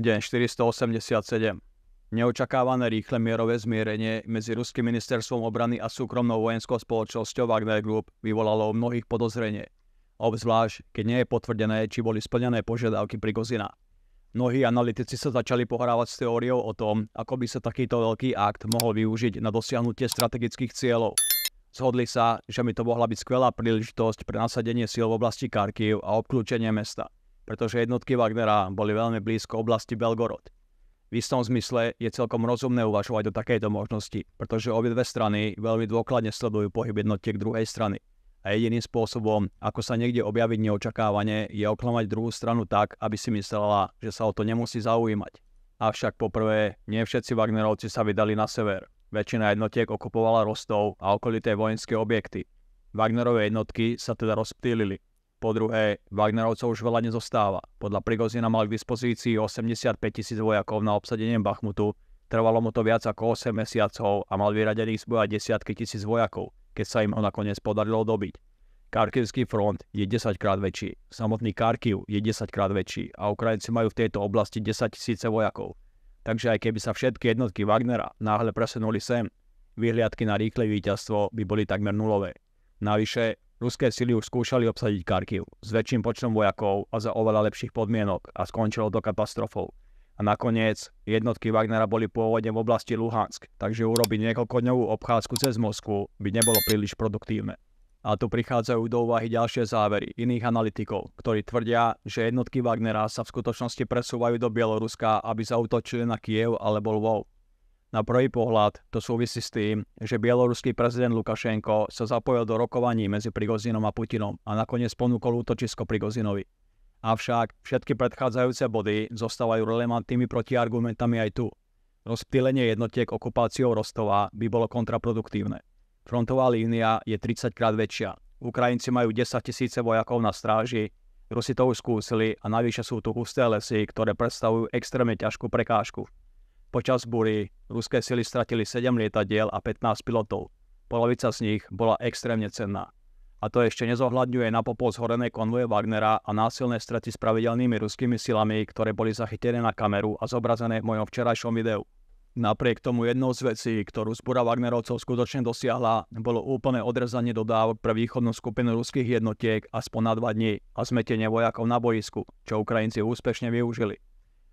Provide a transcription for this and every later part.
Deň 487. Neočakávané rýchle mierové zmierenie medzi Ruským ministerstvom obrany a súkromnou vojenskou spoločnosťou Wagner Group vyvolalo mnohých podozrenie. Obzvlášť, keď nie je potvrdené, či boli splnené požiadavky pri Gozina. Mnohí analytici sa začali pohrávať s teóriou o tom, ako by sa takýto veľký akt mohol využiť na dosiahnutie strategických cieľov. Zhodli sa, že by to mohla byť skvelá príležitosť pre nasadenie síl v oblasti Karkiv a obklúčenie mesta pretože jednotky Wagnera boli veľmi blízko oblasti Belgorod. V istom zmysle je celkom rozumné uvažovať o takejto možnosti, pretože obie dve strany veľmi dôkladne sledujú pohyb jednotiek druhej strany. A jediným spôsobom, ako sa niekde objaviť neočakávanie, je oklamať druhú stranu tak, aby si myslela, že sa o to nemusí zaujímať. Avšak poprvé, nie všetci Wagnerovci sa vydali na sever. Väčšina jednotiek okupovala Rostov a okolité vojenské objekty. Wagnerové jednotky sa teda rozptýlili. Po druhé, Wagnerovcov už veľa nezostáva. Podľa Prigozina mal k dispozícii 85 tisíc vojakov na obsadenie Bachmutu, trvalo mu to viac ako 8 mesiacov a mal vyradených z boja desiatky tisíc vojakov, keď sa im ho nakoniec podarilo dobiť. Karkivský front je 10 krát väčší, samotný Karkiv je 10 krát väčší a Ukrajinci majú v tejto oblasti 10 tisíce vojakov. Takže aj keby sa všetky jednotky Wagnera náhle presenuli sem, vyhliadky na rýchle víťazstvo by boli takmer nulové. Navyše, Ruské sily už skúšali obsadiť Karkiv s väčším počtom vojakov a za oveľa lepších podmienok a skončilo to katastrofou. A nakoniec jednotky Wagnera boli pôvodne v oblasti Luhansk, takže urobiť niekoľkodňovú obchádzku cez Moskvu by nebolo príliš produktívne. A tu prichádzajú do úvahy ďalšie závery iných analytikov, ktorí tvrdia, že jednotky Wagnera sa v skutočnosti presúvajú do Bieloruska, aby zautočili na Kiev alebo Lvov. Na prvý pohľad to súvisí s tým, že bieloruský prezident Lukašenko sa zapojil do rokovaní medzi Prigozinom a Putinom a nakoniec ponúkol útočisko Prigozinovi. Avšak všetky predchádzajúce body zostávajú relevantnými protiargumentami aj tu. Rozptýlenie jednotiek okupáciou Rostova by bolo kontraproduktívne. Frontová línia je 30 krát väčšia. Ukrajinci majú 10 tisíce vojakov na stráži, Rusi to už skúsili a navyše sú tu husté lesy, ktoré predstavujú extrémne ťažkú prekážku. Počas bury ruské sily stratili 7 lietadiel a 15 pilotov. Polovica z nich bola extrémne cenná. A to ešte nezohľadňuje na popol zhorené konvoje Wagnera a násilné straty s pravidelnými ruskými silami, ktoré boli zachytené na kameru a zobrazené v mojom včerajšom videu. Napriek tomu jednou z vecí, ktorú zbúra Wagnerovcov skutočne dosiahla, bolo úplné odrezanie dodávok pre východnú skupinu ruských jednotiek aspoň na dva dní a zmetenie vojakov na boisku, čo Ukrajinci úspešne využili.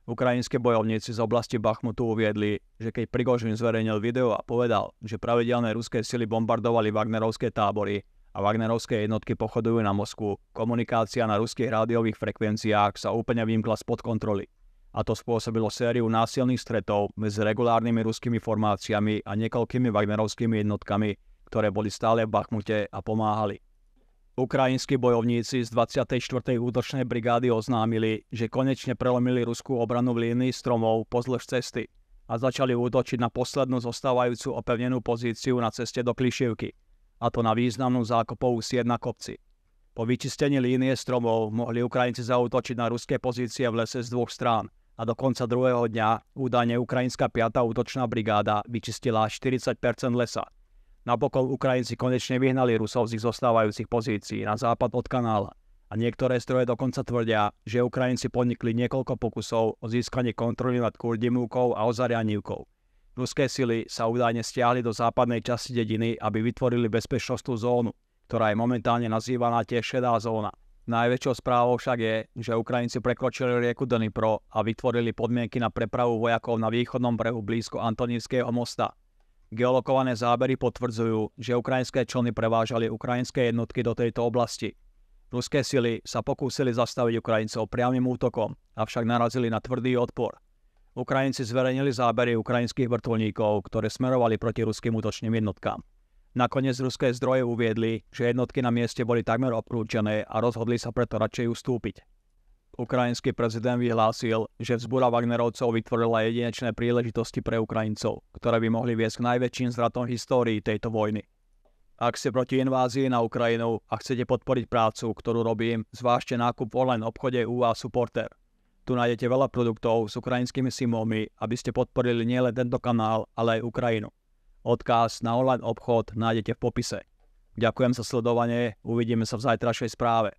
Ukrajinské bojovníci z oblasti Bachmutu uviedli, že keď Prigožin zverejnil video a povedal, že pravidelné ruské sily bombardovali Wagnerovské tábory a Wagnerovské jednotky pochodujú na Moskvu, komunikácia na ruských rádiových frekvenciách sa úplne vymkla spod kontroly. A to spôsobilo sériu násilných stretov medzi regulárnymi ruskými formáciami a niekoľkými Wagnerovskými jednotkami, ktoré boli stále v Bachmute a pomáhali. Ukrajinskí bojovníci z 24. útočnej brigády oznámili, že konečne prelomili ruskú obranu v línii stromov pozdĺž cesty a začali útočiť na poslednú zostávajúcu opevnenú pozíciu na ceste do Klišivky, a to na významnú zákopovú sieť na kopci. Po vyčistení línie stromov mohli Ukrajinci zautočiť na ruské pozície v lese z dvoch strán a do konca druhého dňa údajne ukrajinská 5. útočná brigáda vyčistila 40 lesa – Napokon Ukrajinci konečne vyhnali Rusov z ich zostávajúcich pozícií na západ od kanála. A niektoré stroje dokonca tvrdia, že Ukrajinci podnikli niekoľko pokusov o získanie kontroly nad Kurdimúkou a Ozarianívkou. Ruské sily sa údajne stiahli do západnej časti dediny, aby vytvorili bezpečnostnú zónu, ktorá je momentálne nazývaná tiež šedá zóna. Najväčšou správou však je, že Ukrajinci prekročili rieku Dnipro a vytvorili podmienky na prepravu vojakov na východnom brehu blízko Antonínského mosta, Geolokované zábery potvrdzujú, že ukrajinské člny prevážali ukrajinské jednotky do tejto oblasti. Ruské sily sa pokúsili zastaviť Ukrajincov priamým útokom, avšak narazili na tvrdý odpor. Ukrajinci zverejnili zábery ukrajinských vrtulníkov, ktoré smerovali proti ruským útočným jednotkám. Nakoniec ruské zdroje uviedli, že jednotky na mieste boli takmer obklúčené a rozhodli sa preto radšej ustúpiť. Ukrajinský prezident vyhlásil, že vzbúra Wagnerovcov vytvorila jedinečné príležitosti pre Ukrajincov, ktoré by mohli viesť k najväčším zratom histórii tejto vojny. Ak ste proti invázii na Ukrajinu a chcete podporiť prácu, ktorú robím, zvážte nákup v online obchode UA Supporter. Tu nájdete veľa produktov s ukrajinskými symbolmi, aby ste podporili nielen tento kanál, ale aj Ukrajinu. Odkaz na online obchod nájdete v popise. Ďakujem za sledovanie, uvidíme sa v zajtrašej správe.